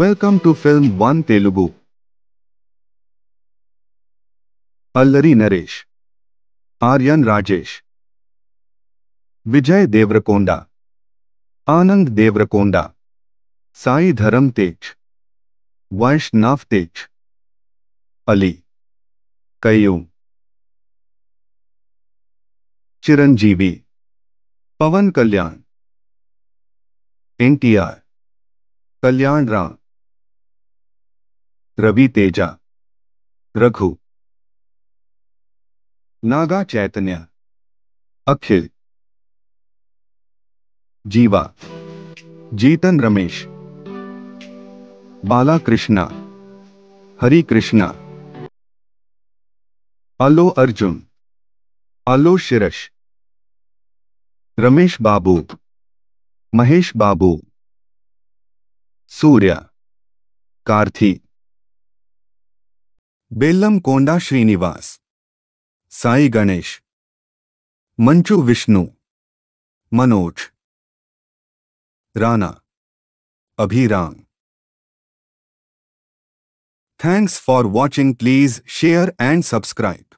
welcome to film one Telugu Allari Naresh Aryan Rajesh Vijay Deverakonda Anand Deverakonda Sai Dharam Tej Vaishnav Tej Ali कयू Chiranjeevi Pawan Kalyan N Kalyan Ram Ravi Teja Raghu Naga Chaitanya Akhil Jiiva Jithan Ramesh Bala Krishna Hari Krishna Allu Arjun Allu Sirish Ramesh Babu Mahesh Babu Suriya Karthi Bellamkonda Srinivas Sai Ganesh Manchu Vishnu Manoj Rana Abhiram thanks for watching please share and subscribe